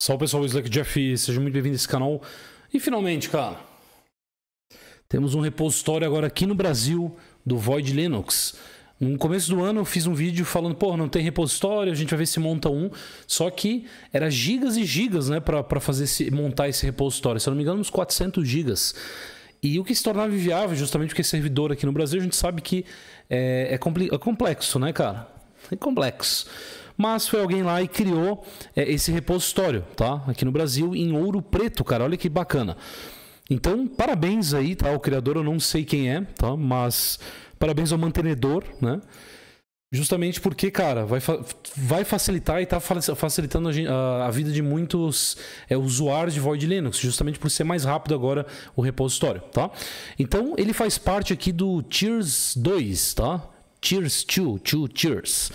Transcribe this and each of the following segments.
Salve pessoal, Slack Jeff, seja muito bem-vindo a esse canal. E finalmente, cara, temos um repositório agora aqui no Brasil do Void Linux. No começo do ano eu fiz um vídeo falando, pô, não tem repositório, a gente vai ver se monta um. Só que era gigas e gigas, né, para fazer esse, montar esse repositório. Se eu não me engano, uns 400 gigas. E o que se tornava inviável, justamente porque é servidor aqui no Brasil, a gente sabe que é, é, é complexo, né, cara? É complexo. Mas foi alguém lá e criou é, esse repositório, tá? Aqui no Brasil, em ouro preto, cara. Olha que bacana. Então, parabéns aí, tá? O criador eu não sei quem é, tá? Mas parabéns ao mantenedor, né? Justamente porque, cara, vai, fa vai facilitar e tá facilitando a, a, a vida de muitos é, usuários de Void Linux, justamente por ser mais rápido agora o repositório, tá? Então, ele faz parte aqui do Tiers 2, tá? Tiers 2, 2 Tiers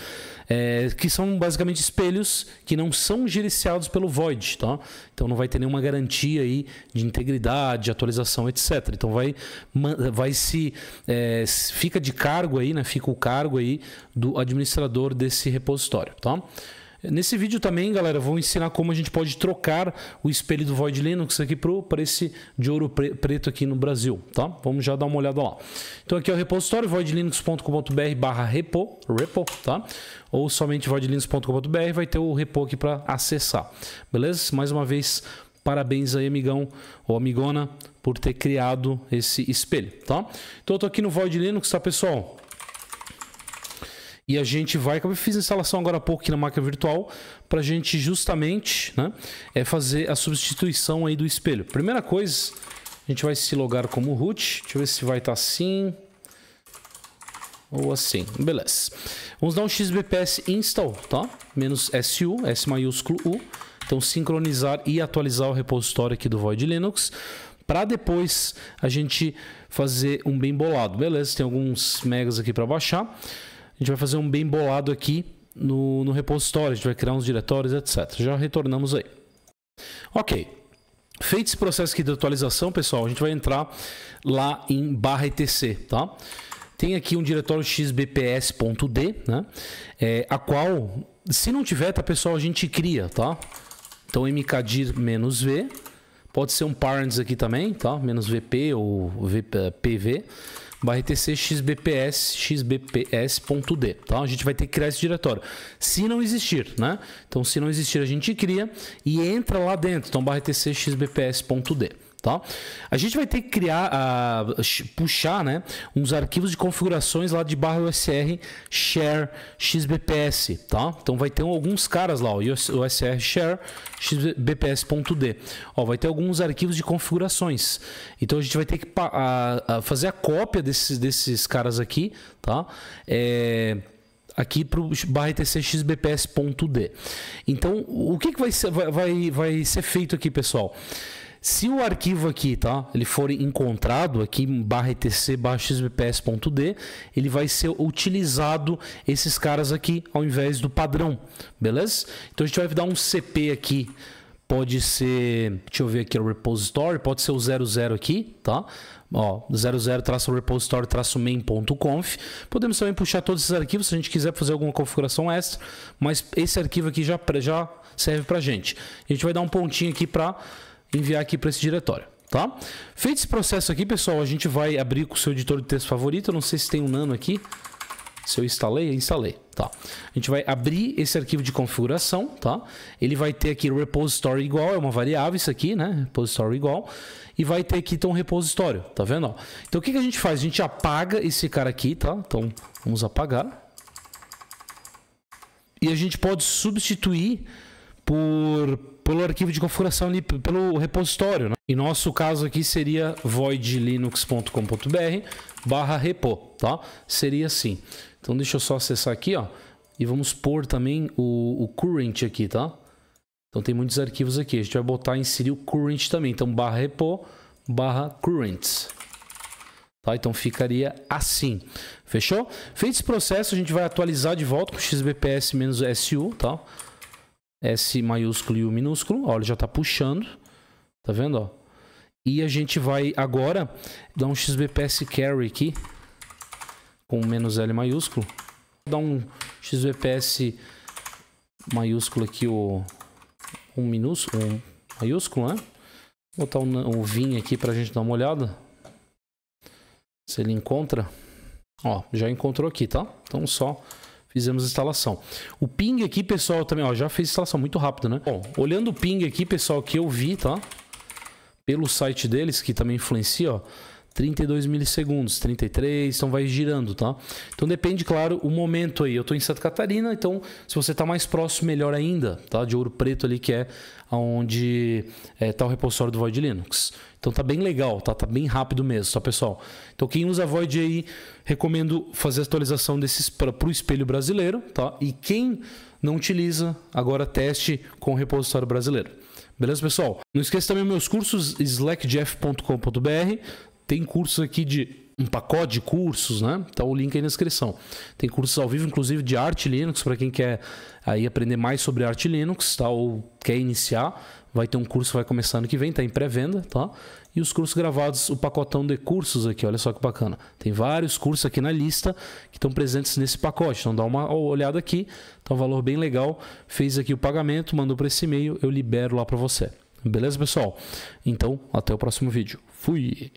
é, que são basicamente espelhos que não são gerenciados pelo Void, tá? Então não vai ter nenhuma garantia aí de integridade, de atualização, etc. Então vai, vai se é, fica de cargo aí, né? Fica o cargo aí do administrador desse repositório, tá? Nesse vídeo também, galera, vou ensinar como a gente pode trocar o espelho do Void Linux aqui para esse de ouro pre preto aqui no Brasil, tá? Vamos já dar uma olhada lá. Então aqui é o repositório voidlinux.com.br barra repo, repo, tá? Ou somente voidlinux.com.br vai ter o repo aqui para acessar, beleza? Mais uma vez, parabéns aí, amigão ou amigona, por ter criado esse espelho, tá? Então eu tô aqui no Void Linux, tá, pessoal? E a gente vai, como eu fiz a instalação agora há pouco aqui na máquina virtual, para a gente justamente né, é fazer a substituição aí do espelho. Primeira coisa, a gente vai se logar como root. Deixa eu ver se vai estar tá assim ou assim. Beleza. Vamos dar um xbps install, tá? Menos "-su", S maiúsculo U. Então, sincronizar e atualizar o repositório aqui do Void Linux para depois a gente fazer um bem bolado. Beleza, tem alguns megas aqui para baixar. A gente vai fazer um bem bolado aqui no, no repositório, a gente vai criar uns diretórios, etc. Já retornamos aí. Ok. Feito esse processo aqui de atualização, pessoal, a gente vai entrar lá em barra etc, tá? Tem aqui um diretório xbps.d, né? É, a qual, se não tiver, tá, pessoal, a gente cria, tá? Então, mkdir-v, pode ser um parents aqui também, tá? Menos vp ou vp, pv barra etc xbps xbps.d, tá? A gente vai ter que criar esse diretório. Se não existir, né? Então, se não existir, a gente cria e entra lá dentro. Então, barra xbps.d. Tá? A gente vai ter que criar, uh, puxar né, uns arquivos de configurações lá de barra USR share xbps. Tá? Então vai ter alguns caras lá, o USR share xbps.d. Ó, vai ter alguns arquivos de configurações. Então a gente vai ter que fazer a cópia desses, desses caras aqui. Tá? É aqui para o barra tcxbps.d. Então, o que, que vai, ser, vai, vai, vai ser feito aqui, pessoal? Se o arquivo aqui, tá? Ele for encontrado aqui barra etc barra xbps.d, ele vai ser utilizado esses caras aqui ao invés do padrão, beleza? Então a gente vai dar um CP aqui. Pode ser, deixa eu ver aqui o repository, pode ser o 00 aqui, tá? ó, 00-repository-main.conf. Podemos também puxar todos esses arquivos se a gente quiser fazer alguma configuração extra, mas esse arquivo aqui já, já serve para gente. A gente vai dar um pontinho aqui para enviar aqui para esse diretório. Tá? Feito esse processo aqui, pessoal, a gente vai abrir com o seu editor de texto favorito. Eu não sei se tem um nano aqui. Se eu instalei, eu instalei, tá? A gente vai abrir esse arquivo de configuração, tá? Ele vai ter aqui repository igual, é uma variável isso aqui, né? Repository igual. E vai ter aqui, então, um repositório, tá vendo? Então, o que, que a gente faz? A gente apaga esse cara aqui, tá? Então, vamos apagar. E a gente pode substituir por pelo arquivo de configuração ali, pelo repositório. Né? Em nosso caso aqui seria voidlinux.com.br barra repo, tá? Seria assim. Então deixa eu só acessar aqui, ó. E vamos pôr também o, o current aqui, tá? Então tem muitos arquivos aqui. A gente vai botar inserir o current também. Então barra repo barra currents. Tá? Então ficaria assim. Fechou? Feito esse processo, a gente vai atualizar de volta com xbps-su, tá? S maiúsculo e U minúsculo. Ó, ele já está puxando. Tá vendo? Ó. E a gente vai agora dar um XBPS carry aqui. Com menos L maiúsculo. Vou dar um XBPS maiúsculo aqui, o um minúsculo, um maiúsculo, né? Vou botar um, um vim aqui pra gente dar uma olhada. Se ele encontra. Ó, já encontrou aqui, tá? Então só Fizemos a instalação. O ping aqui, pessoal, também, ó, já fez instalação muito rápido, né? Bom, olhando o ping aqui, pessoal, que eu vi, tá? Pelo site deles, que também influencia, ó. 32 milissegundos, 33, então vai girando, tá? Então depende, claro, o momento aí. Eu estou em Santa Catarina, então se você está mais próximo, melhor ainda, tá? De Ouro Preto ali, que é onde está eh, o repositório do Void Linux. Então tá bem legal, tá? Tá bem rápido mesmo, tá, pessoal? Então quem usa Void aí, recomendo fazer a atualização desses para o espelho brasileiro, tá? E quem não utiliza, agora teste com o repositório brasileiro. Beleza, pessoal? Não esqueça também meus cursos slackjeff.com.br, tem cursos aqui de um pacote de cursos, né? Então o link aí na descrição. Tem cursos ao vivo, inclusive de Arte Linux, para quem quer aí aprender mais sobre Arte Linux, tá? ou quer iniciar, vai ter um curso que vai começar ano que vem, tá em pré-venda, tá? E os cursos gravados, o pacotão de cursos aqui, olha só que bacana. Tem vários cursos aqui na lista que estão presentes nesse pacote, então dá uma olhada aqui, tá um valor bem legal. Fez aqui o pagamento, mandou para esse e-mail, eu libero lá para você. Beleza, pessoal? Então, até o próximo vídeo. Fui!